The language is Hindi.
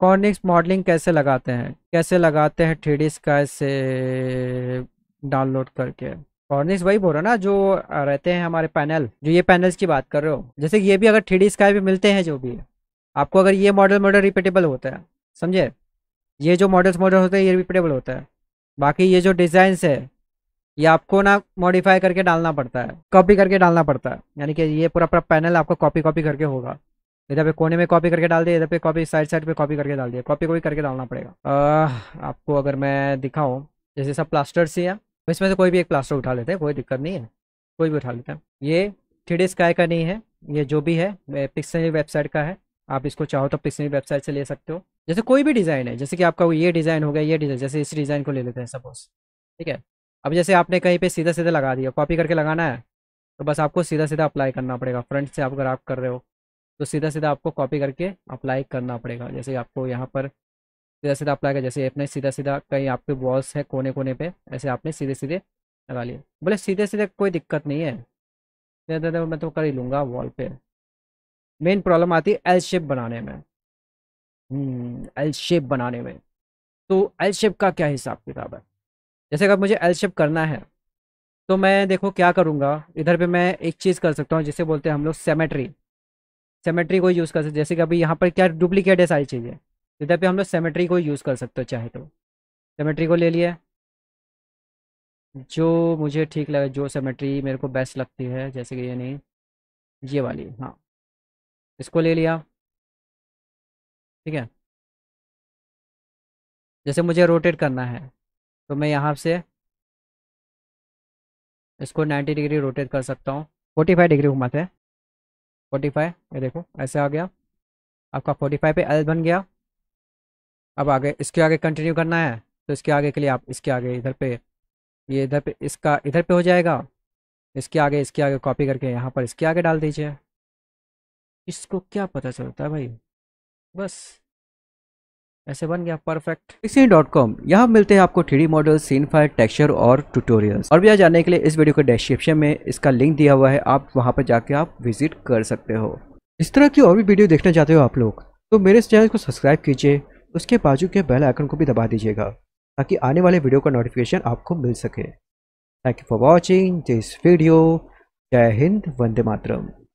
कॉर्निक्स मॉडलिंग कैसे लगाते हैं कैसे लगाते हैं थ्री डी स्काई से डाउनलोड करके कॉर्निक्स वही बोल रहा ना जो रहते हैं हमारे पैनल जो ये पैनल्स की बात कर रहे हो जैसे ये भी अगर थ्री डी स्काई भी मिलते हैं जो भी आपको अगर ये मॉडल मॉडल रिपीटेबल होता है समझे ये जो मॉडल्स मॉडल होते हैं ये रिपीटेबल होता है बाकी ये जो डिज़ाइंस है ये आपको ना मॉडिफाई करके डालना पड़ता है कॉपी करके डालना पड़ता है यानी कि ये पूरा पूरा पैनल आपको कॉपी कॉपी करके होगा इधर पे कोने में कॉपी करके डाल दिया इधर पे कॉपी साइड साइड पे कॉपी करके डाल दिया कॉपी कॉपी करके डालना पड़ेगा आ, आपको अगर मैं दिखाऊँ जैसे सब प्लास्टर से हैं तो इसमें से कोई भी एक प्लास्टर उठा लेते हैं कोई दिक्कत नहीं है कोई भी उठा लेते हैं ये थ्री स्काई का नहीं है ये जो भी है पिक्सनरी वेबसाइट का है आप इसको चाहो तो पिक्सनरी वेबसाइट से ले सकते हो जैसे कोई भी डिज़ाइन है जैसे कि आपका ये डिज़ाइन हो गया ये डिज़ाइन जैसे इस डिज़ाइन को ले लेते हैं सपोज ठीक है अब जैसे आपने कहीं पे सीधा सीधा लगा दिया कॉपी करके लगाना है तो बस आपको सीधा सीधा अप्लाई करना पड़ेगा फ्रंट से आप अगर आप कर रहे हो तो सीधा सीधा आपको कॉपी करके अप्लाई करना पड़ेगा जैसे आपको यहाँ पर सीधा सीधा अप्लाई कर जैसे अपने सीधा सीधा कहीं आपके बॉल्स है कोने कोने पे ऐसे आपने सीधे सीधे लगा लिए बोले सीधे सीधे कोई दिक्कत नहीं है सीधा सीधे मैं तो कर ही लूँगा वॉल पे मेन प्रॉब्लम आती है एल शेप बनाने में एल हम्म, शेप बनाने में तो एल शेप का क्या हिसाब किताब है जैसे अगर मुझे एल शेप करना है तो मैं देखो क्या करूँगा इधर पे मैं एक चीज़ कर सकता हूँ जिसे बोलते हैं हम लोग सेमेट्री सेमेट्री को यूज़ कर सकते जैसे कि अभी यहाँ पर क्या डुप्लीकेट है सारी चीज़ें तो इधर पे हम लोग सेमेट्री को यूज़ कर सकते हो चाहे तो सेमेट्री को ले लिया जो मुझे ठीक लगा जो सेमेट्री मेरे को बेस्ट लगती है जैसे कि ये नहीं ये वाली हाँ इसको ले लिया ठीक है जैसे मुझे रोटेट करना है तो मैं यहाँ से इसको 90 डिग्री रोटेट कर सकता हूँ 45 डिग्री घुमाते हैं फोर्टी फाइव ये देखो ऐसे आ गया आपका फोर्टी फाइव पे एल बन गया अब आगे इसके आगे कंटिन्यू करना है तो इसके आगे के लिए आप इसके आगे इधर पे ये इधर पे इसका इधर पे हो जाएगा इसके आगे इसके आगे कॉपी करके यहाँ पर इसके आगे डाल दीजिए इसको क्या पता चलता है भाई बस ऐसे बन गया परफेक्ट पिक्सिन डॉट कॉम यहाँ मिलते हैं आपको three model scene file texture और ट्यूटोरियल्स और भी आज जानने के लिए इस वीडियो के डिस्क्रिप्शन में इसका लिंक दिया हुआ है आप वहाँ पर जाके आप विजिट कर सकते हो इस तरह की और भी वीडियो देखना चाहते हो आप लोग तो मेरे इस चैनल को सब्सक्राइब कीजिए उसके बाजू के बेल आइकन को भी दबा दीजिएगा ताकि आने वाले वीडियो का नोटिफिकेशन आपको मिल सके thank you for watching this video जय हिंद वंदे मातरम